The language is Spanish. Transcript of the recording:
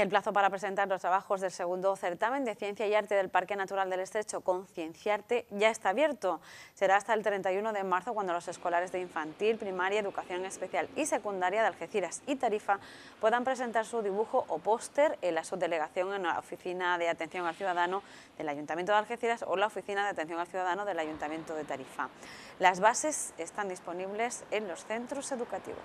el plazo para presentar los trabajos del segundo certamen de Ciencia y Arte del Parque Natural del Estrecho, Concienciarte, ya está abierto. Será hasta el 31 de marzo cuando los escolares de infantil, primaria, educación especial y secundaria de Algeciras y Tarifa puedan presentar su dibujo o póster en la subdelegación en la Oficina de Atención al Ciudadano del Ayuntamiento de Algeciras o la Oficina de Atención al Ciudadano del Ayuntamiento de Tarifa. Las bases están disponibles en los centros educativos.